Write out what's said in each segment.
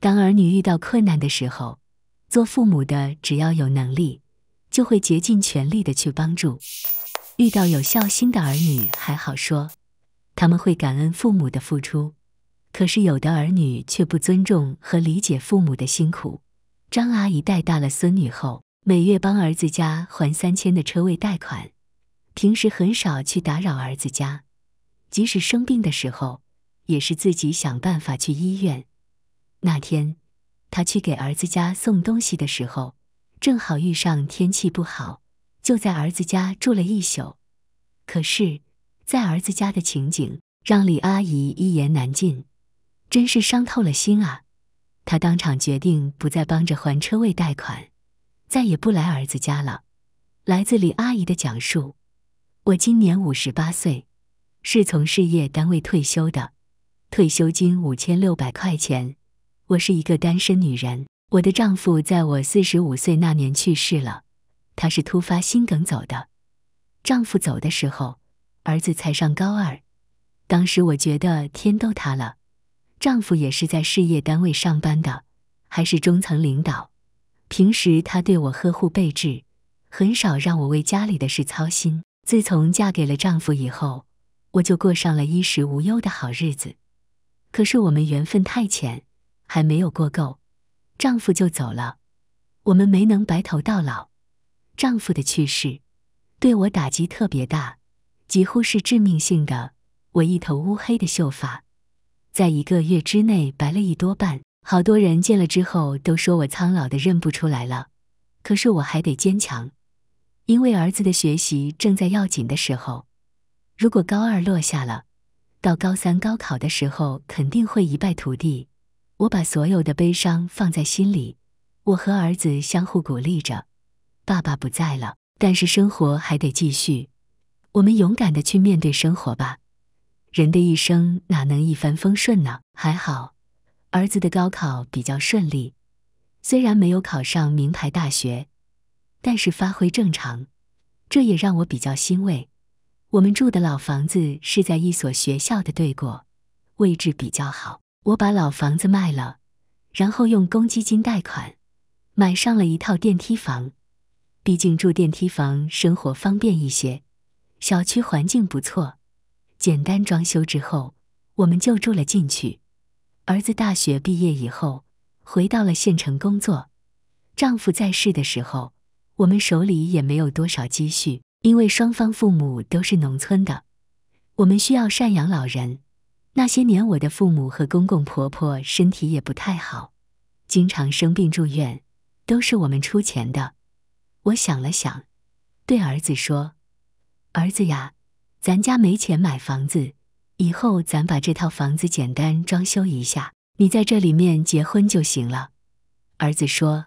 当儿女遇到困难的时候，做父母的只要有能力，就会竭尽全力的去帮助。遇到有孝心的儿女还好说，他们会感恩父母的付出。可是有的儿女却不尊重和理解父母的辛苦。张阿姨带大了孙女后，每月帮儿子家还三千的车位贷款，平时很少去打扰儿子家，即使生病的时候，也是自己想办法去医院。那天，他去给儿子家送东西的时候，正好遇上天气不好，就在儿子家住了一宿。可是，在儿子家的情景让李阿姨一言难尽，真是伤透了心啊！她当场决定不再帮着还车位贷款，再也不来儿子家了。来自李阿姨的讲述：我今年五十八岁，是从事业单位退休的，退休金五千六百块钱。我是一个单身女人，我的丈夫在我四十五岁那年去世了，他是突发心梗走的。丈夫走的时候，儿子才上高二，当时我觉得天都塌了。丈夫也是在事业单位上班的，还是中层领导，平时他对我呵护备至，很少让我为家里的事操心。自从嫁给了丈夫以后，我就过上了衣食无忧的好日子。可是我们缘分太浅。还没有过够，丈夫就走了，我们没能白头到老。丈夫的去世对我打击特别大，几乎是致命性的。我一头乌黑的秀发，在一个月之内白了一多半。好多人见了之后都说我苍老的认不出来了。可是我还得坚强，因为儿子的学习正在要紧的时候，如果高二落下了，到高三高考的时候肯定会一败涂地。我把所有的悲伤放在心里，我和儿子相互鼓励着。爸爸不在了，但是生活还得继续。我们勇敢的去面对生活吧。人的一生哪能一帆风顺呢？还好，儿子的高考比较顺利，虽然没有考上名牌大学，但是发挥正常，这也让我比较欣慰。我们住的老房子是在一所学校的对过，位置比较好。我把老房子卖了，然后用公积金贷款买上了一套电梯房。毕竟住电梯房生活方便一些，小区环境不错。简单装修之后，我们就住了进去。儿子大学毕业以后回到了县城工作。丈夫在世的时候，我们手里也没有多少积蓄，因为双方父母都是农村的，我们需要赡养老人。那些年，我的父母和公公婆婆身体也不太好，经常生病住院，都是我们出钱的。我想了想，对儿子说：“儿子呀，咱家没钱买房子，以后咱把这套房子简单装修一下，你在这里面结婚就行了。”儿子说：“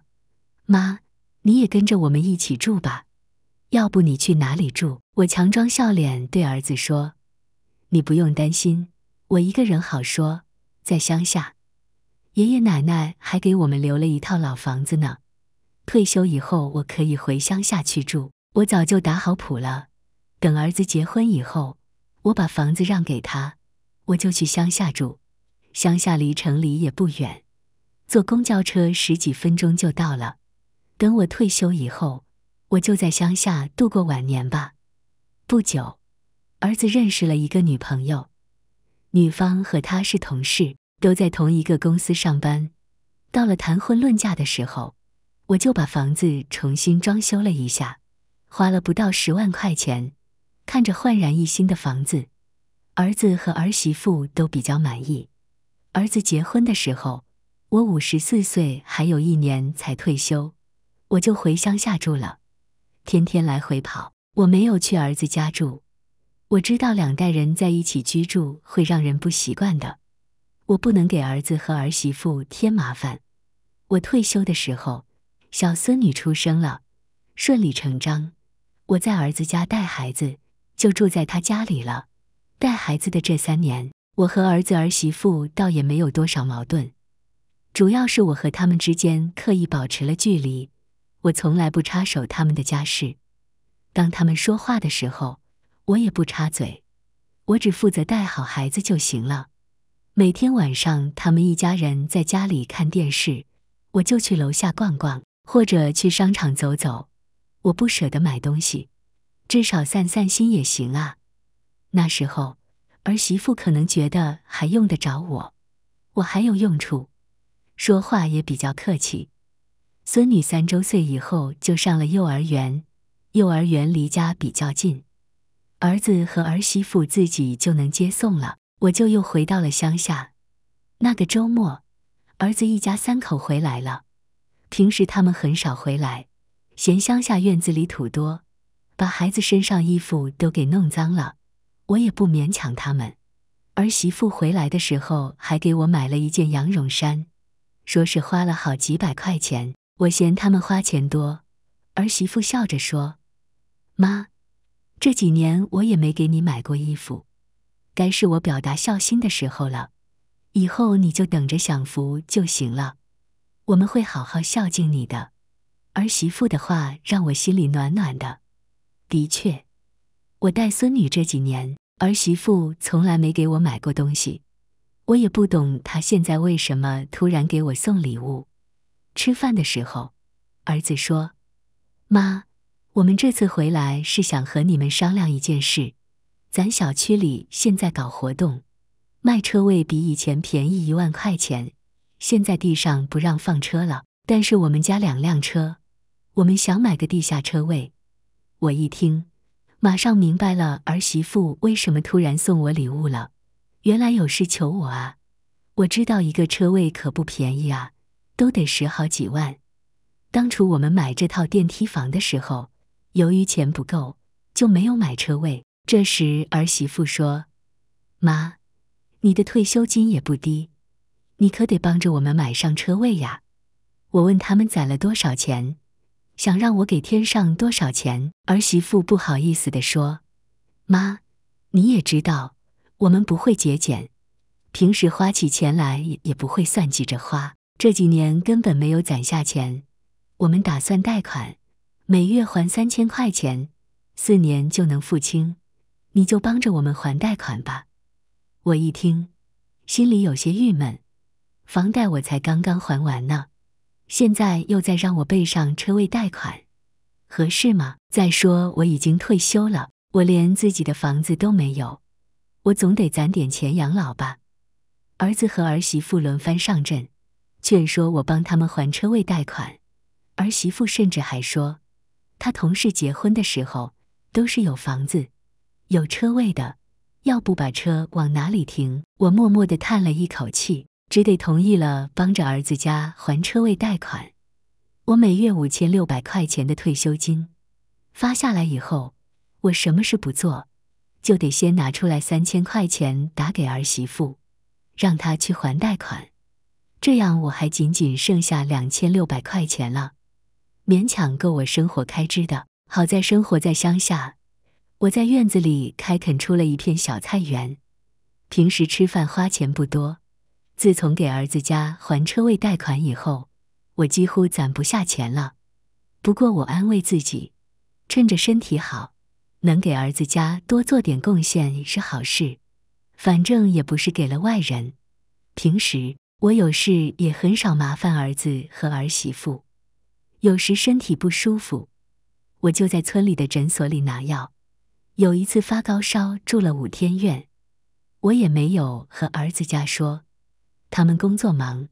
妈，你也跟着我们一起住吧，要不你去哪里住？”我强装笑脸对儿子说：“你不用担心。”我一个人好说，在乡下，爷爷奶奶还给我们留了一套老房子呢。退休以后，我可以回乡下去住。我早就打好谱了，等儿子结婚以后，我把房子让给他，我就去乡下住。乡下离城里也不远，坐公交车十几分钟就到了。等我退休以后，我就在乡下度过晚年吧。不久，儿子认识了一个女朋友。女方和他是同事，都在同一个公司上班。到了谈婚论嫁的时候，我就把房子重新装修了一下，花了不到十万块钱。看着焕然一新的房子，儿子和儿媳妇都比较满意。儿子结婚的时候，我五十四岁，还有一年才退休，我就回乡下住了，天天来回跑。我没有去儿子家住。我知道两代人在一起居住会让人不习惯的，我不能给儿子和儿媳妇添麻烦。我退休的时候，小孙女出生了，顺理成章，我在儿子家带孩子，就住在他家里了。带孩子的这三年，我和儿子儿媳妇倒也没有多少矛盾，主要是我和他们之间刻意保持了距离，我从来不插手他们的家事。当他们说话的时候。我也不插嘴，我只负责带好孩子就行了。每天晚上，他们一家人在家里看电视，我就去楼下逛逛，或者去商场走走。我不舍得买东西，至少散散心也行啊。那时候，儿媳妇可能觉得还用得着我，我还有用处。说话也比较客气。孙女三周岁以后就上了幼儿园，幼儿园离家比较近。儿子和儿媳妇自己就能接送了，我就又回到了乡下。那个周末，儿子一家三口回来了。平时他们很少回来，嫌乡下院子里土多，把孩子身上衣服都给弄脏了。我也不勉强他们。儿媳妇回来的时候还给我买了一件羊绒衫，说是花了好几百块钱。我嫌他们花钱多，儿媳妇笑着说：“妈。”这几年我也没给你买过衣服，该是我表达孝心的时候了。以后你就等着享福就行了。我们会好好孝敬你的。儿媳妇的话让我心里暖暖的。的确，我带孙女这几年，儿媳妇从来没给我买过东西。我也不懂她现在为什么突然给我送礼物。吃饭的时候，儿子说：“妈。”我们这次回来是想和你们商量一件事。咱小区里现在搞活动，卖车位比以前便宜一万块钱。现在地上不让放车了，但是我们家两辆车，我们想买个地下车位。我一听，马上明白了儿媳妇为什么突然送我礼物了。原来有事求我啊！我知道一个车位可不便宜啊，都得十好几万。当初我们买这套电梯房的时候。由于钱不够，就没有买车位。这时儿媳妇说：“妈，你的退休金也不低，你可得帮着我们买上车位呀。”我问他们攒了多少钱，想让我给添上多少钱。儿媳妇不好意思地说：“妈，你也知道，我们不会节俭，平时花起钱来也不会算计着花，这几年根本没有攒下钱，我们打算贷款。”每月还三千块钱，四年就能付清，你就帮着我们还贷款吧。我一听，心里有些郁闷，房贷我才刚刚还完呢，现在又在让我背上车位贷款，合适吗？再说我已经退休了，我连自己的房子都没有，我总得攒点钱养老吧。儿子和儿媳妇轮番上阵，劝说我帮他们还车位贷款，儿媳妇甚至还说。他同事结婚的时候，都是有房子、有车位的，要不把车往哪里停？我默默的叹了一口气，只得同意了，帮着儿子家还车位贷款。我每月五千六百块钱的退休金发下来以后，我什么事不做，就得先拿出来三千块钱打给儿媳妇，让她去还贷款，这样我还仅仅剩下两千六百块钱了。勉强够我生活开支的。好在生活在乡下，我在院子里开垦出了一片小菜园，平时吃饭花钱不多。自从给儿子家还车位贷款以后，我几乎攒不下钱了。不过我安慰自己，趁着身体好，能给儿子家多做点贡献是好事。反正也不是给了外人。平时我有事也很少麻烦儿子和儿媳妇。有时身体不舒服，我就在村里的诊所里拿药。有一次发高烧，住了五天院，我也没有和儿子家说，他们工作忙，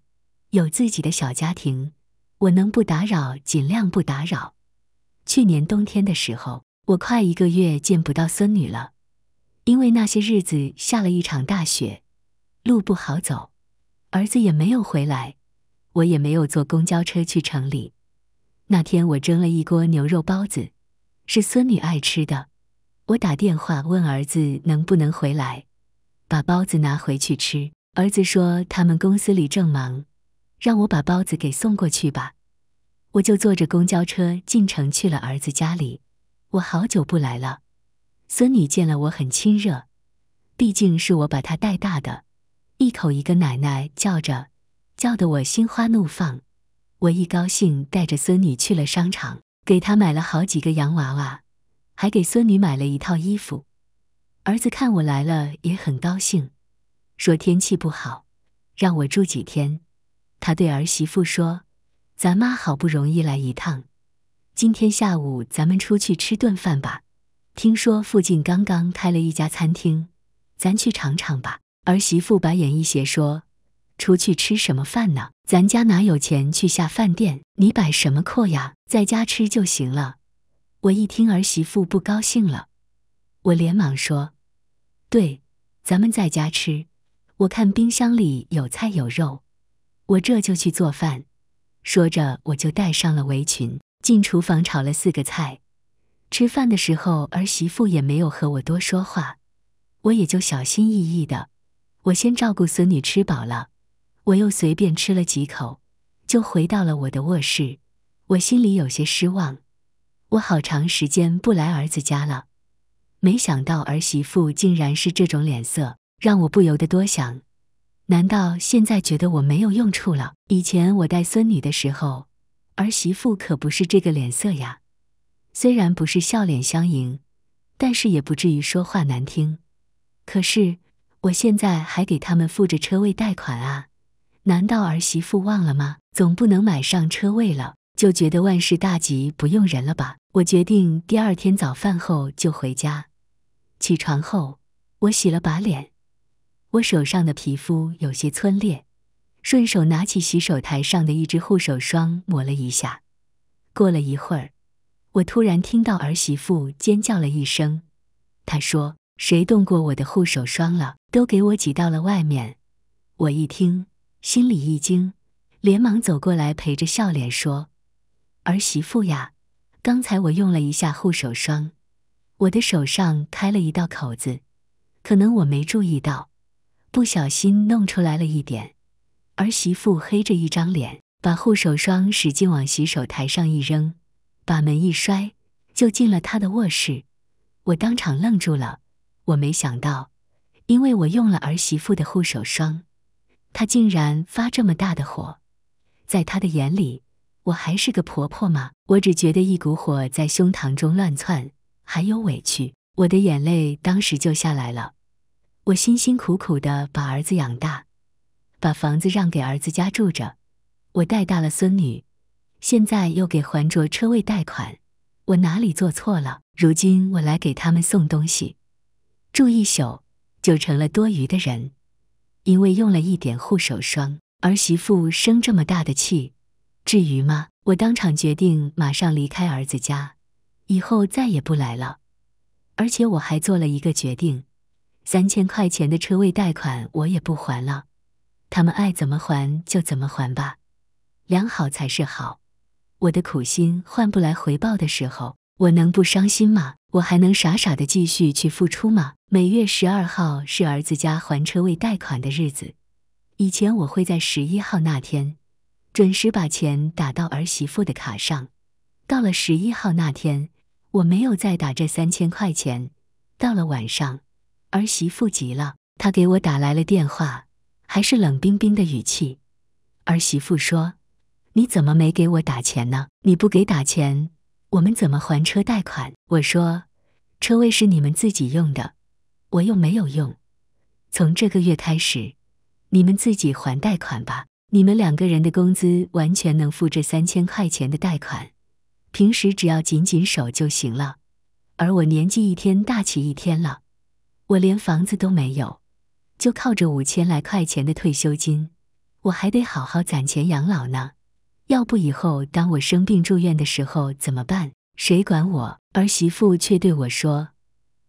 有自己的小家庭，我能不打扰尽量不打扰。去年冬天的时候，我快一个月见不到孙女了，因为那些日子下了一场大雪，路不好走，儿子也没有回来，我也没有坐公交车去城里。那天我蒸了一锅牛肉包子，是孙女爱吃的。我打电话问儿子能不能回来，把包子拿回去吃。儿子说他们公司里正忙，让我把包子给送过去吧。我就坐着公交车进城去了儿子家里。我好久不来了，孙女见了我很亲热，毕竟是我把她带大的，一口一个奶奶叫着，叫得我心花怒放。我一高兴，带着孙女去了商场，给她买了好几个洋娃娃，还给孙女买了一套衣服。儿子看我来了，也很高兴，说天气不好，让我住几天。他对儿媳妇说：“咱妈好不容易来一趟，今天下午咱们出去吃顿饭吧。听说附近刚刚开了一家餐厅，咱去尝尝吧。”儿媳妇白眼一斜说。出去吃什么饭呢？咱家哪有钱去下饭店？你摆什么阔呀？在家吃就行了。我一听儿媳妇不高兴了，我连忙说：“对，咱们在家吃。我看冰箱里有菜有肉，我这就去做饭。”说着，我就带上了围裙，进厨房炒了四个菜。吃饭的时候，儿媳妇也没有和我多说话，我也就小心翼翼的，我先照顾孙女吃饱了。我又随便吃了几口，就回到了我的卧室。我心里有些失望。我好长时间不来儿子家了，没想到儿媳妇竟然是这种脸色，让我不由得多想：难道现在觉得我没有用处了？以前我带孙女的时候，儿媳妇可不是这个脸色呀。虽然不是笑脸相迎，但是也不至于说话难听。可是我现在还给他们付着车位贷款啊。难道儿媳妇忘了吗？总不能买上车位了就觉得万事大吉不用人了吧？我决定第二天早饭后就回家。起床后，我洗了把脸，我手上的皮肤有些皴裂，顺手拿起洗手台上的一支护手霜抹了一下。过了一会儿，我突然听到儿媳妇尖叫了一声，她说：“谁动过我的护手霜了？都给我挤到了外面！”我一听。心里一惊，连忙走过来，陪着笑脸说：“儿媳妇呀，刚才我用了一下护手霜，我的手上开了一道口子，可能我没注意到，不小心弄出来了一点。”儿媳妇黑着一张脸，把护手霜使劲往洗手台上一扔，把门一摔，就进了她的卧室。我当场愣住了，我没想到，因为我用了儿媳妇的护手霜。她竟然发这么大的火，在她的眼里，我还是个婆婆吗？我只觉得一股火在胸膛中乱窜，还有委屈，我的眼泪当时就下来了。我辛辛苦苦地把儿子养大，把房子让给儿子家住着，我带大了孙女，现在又给还着车位贷款，我哪里做错了？如今我来给他们送东西，住一宿就成了多余的人。因为用了一点护手霜，儿媳妇生这么大的气，至于吗？我当场决定马上离开儿子家，以后再也不来了。而且我还做了一个决定，三千块钱的车位贷款我也不还了，他们爱怎么还就怎么还吧。良好才是好，我的苦心换不来回报的时候，我能不伤心吗？我还能傻傻的继续去付出吗？每月十二号是儿子家还车位贷款的日子，以前我会在十一号那天准时把钱打到儿媳妇的卡上。到了十一号那天，我没有再打这三千块钱。到了晚上，儿媳妇急了，她给我打来了电话，还是冷冰冰的语气。儿媳妇说：“你怎么没给我打钱呢？你不给打钱？”我们怎么还车贷款？我说，车位是你们自己用的，我又没有用。从这个月开始，你们自己还贷款吧。你们两个人的工资完全能付这三千块钱的贷款，平时只要紧紧手就行了。而我年纪一天大起一天了，我连房子都没有，就靠着五千来块钱的退休金，我还得好好攒钱养老呢。要不以后当我生病住院的时候怎么办？谁管我？儿媳妇却对我说：“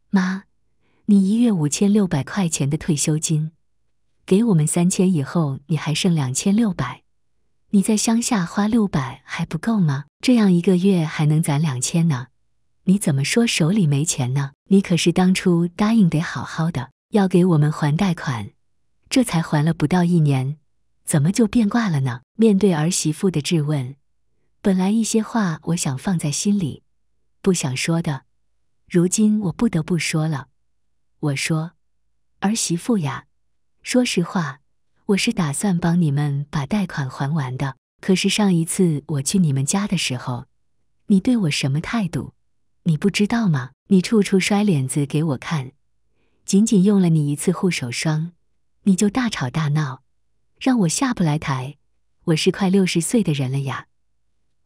妈，你一月五千六百块钱的退休金，给我们三千，以后你还剩两千六百，你在乡下花六百还不够吗？这样一个月还能攒两千呢，你怎么说手里没钱呢？你可是当初答应得好好的，要给我们还贷款，这才还了不到一年。”怎么就变卦了呢？面对儿媳妇的质问，本来一些话我想放在心里，不想说的，如今我不得不说了。我说：“儿媳妇呀，说实话，我是打算帮你们把贷款还完的。可是上一次我去你们家的时候，你对我什么态度？你不知道吗？你处处摔脸子给我看，仅仅用了你一次护手霜，你就大吵大闹。”让我下不来台，我是快六十岁的人了呀，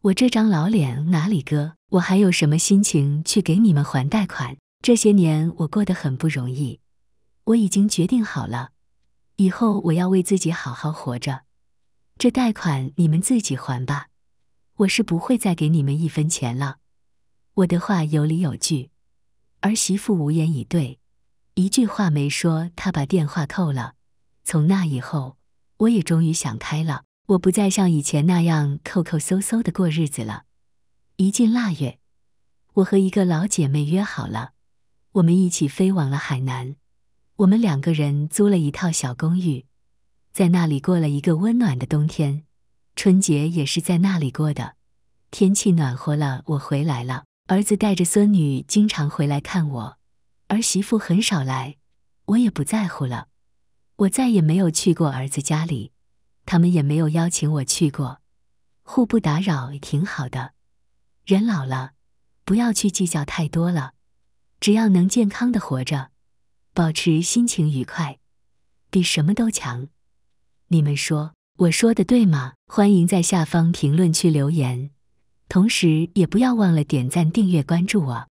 我这张老脸哪里搁？我还有什么心情去给你们还贷款？这些年我过得很不容易，我已经决定好了，以后我要为自己好好活着。这贷款你们自己还吧，我是不会再给你们一分钱了。我的话有理有据，儿媳妇无言以对，一句话没说，她把电话扣了。从那以后。我也终于想开了，我不再像以前那样抠抠搜搜的过日子了。一进腊月，我和一个老姐妹约好了，我们一起飞往了海南。我们两个人租了一套小公寓，在那里过了一个温暖的冬天。春节也是在那里过的。天气暖和了，我回来了。儿子带着孙女经常回来看我，儿媳妇很少来，我也不在乎了。我再也没有去过儿子家里，他们也没有邀请我去过，互不打扰也挺好的。人老了，不要去计较太多了，只要能健康的活着，保持心情愉快，比什么都强。你们说我说的对吗？欢迎在下方评论区留言，同时也不要忘了点赞、订阅、关注我。